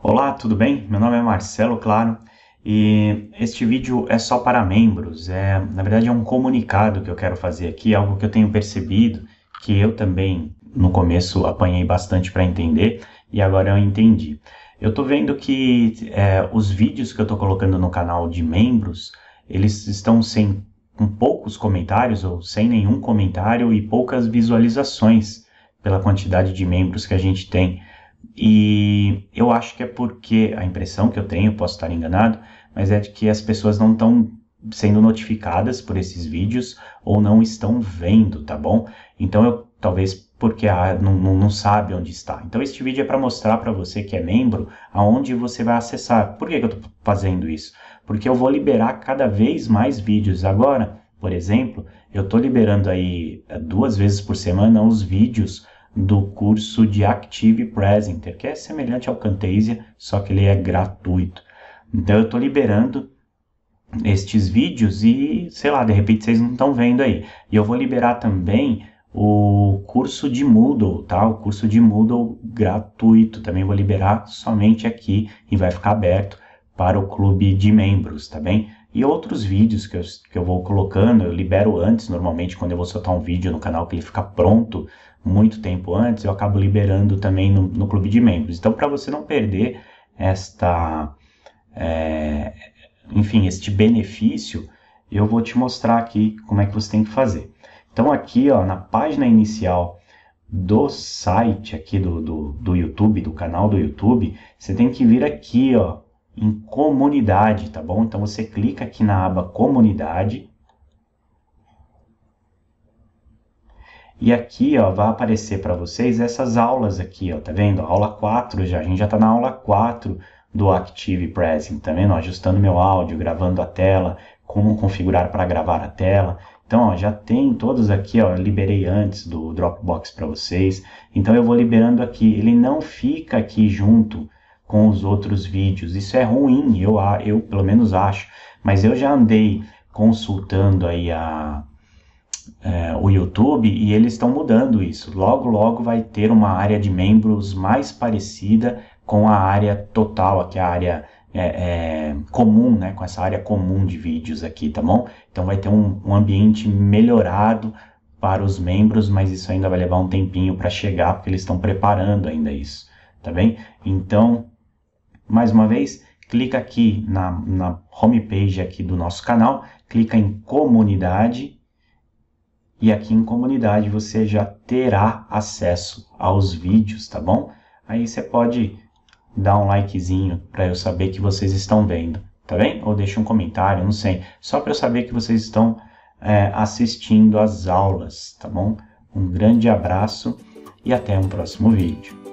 Olá, tudo bem? Meu nome é Marcelo Claro e este vídeo é só para membros. É, na verdade, é um comunicado que eu quero fazer aqui, algo que eu tenho percebido que eu também no começo apanhei bastante para entender e agora eu entendi. Eu estou vendo que é, os vídeos que eu estou colocando no canal de membros, eles estão sem com poucos comentários ou sem nenhum comentário e poucas visualizações pela quantidade de membros que a gente tem. E eu acho que é porque a impressão que eu tenho, posso estar enganado, mas é de que as pessoas não estão sendo notificadas por esses vídeos ou não estão vendo, tá bom? Então eu talvez porque ah, não, não, não, sabe onde está. Então este vídeo é para mostrar para você que é membro aonde você vai acessar. Por que, que eu estou fazendo isso? Porque eu vou liberar cada vez mais vídeos. Agora, por exemplo, eu estou liberando aí eh, duas vezes por semana os vídeos do curso de Active Presenter, que é semelhante ao Camtasia, só que ele é gratuito. Então eu estou liberando estes vídeos e, sei lá, de repente vocês não estão vendo aí. E eu vou liberar também o curso de Moodle, tá? O curso de Moodle gratuito também vou liberar somente aqui e vai ficar aberto para o clube de membros, tá bem? e outros vídeos que eu, que eu vou colocando, eu libero antes, normalmente quando eu vou soltar um vídeo no canal que ele fica pronto muito tempo antes, eu acabo liberando também no, no clube de membros. Então, para você não perder esta, é, enfim, este benefício, eu vou te mostrar aqui como é que você tem que fazer. Então, aqui ó, na página inicial do site aqui do, do, do YouTube, do canal do YouTube, você tem que vir aqui ó, em comunidade, tá bom? Então você clica aqui na aba comunidade. E aqui, ó, vai aparecer para vocês essas aulas aqui, ó, tá vendo? Aula 4 já, a gente já tá na aula 4 do Active Present, tá vendo? ajustando meu áudio, gravando a tela, como configurar para gravar a tela. Então, ó, já tem todos aqui, ó, liberei antes do Dropbox para vocês. Então, eu vou liberando aqui. Ele não fica aqui junto com os outros vídeos. Isso é ruim, eu, eu pelo menos acho. Mas eu já andei consultando aí a, é, o YouTube e eles estão mudando isso. Logo, logo vai ter uma área de membros mais parecida com a área total, aqui é a área é, é, comum, né? Com essa área comum de vídeos aqui, tá bom? Então vai ter um, um ambiente melhorado para os membros, mas isso ainda vai levar um tempinho para chegar, porque eles estão preparando ainda isso, tá bem? Então mais uma vez, clica aqui na, na homepage aqui do nosso canal, clica em comunidade e aqui em comunidade você já terá acesso aos vídeos, tá bom? Aí você pode dar um likezinho para eu saber que vocês estão vendo, tá bem? Ou deixa um comentário, não sei, só para eu saber que vocês estão é, assistindo às aulas, tá bom? Um grande abraço e até um próximo vídeo.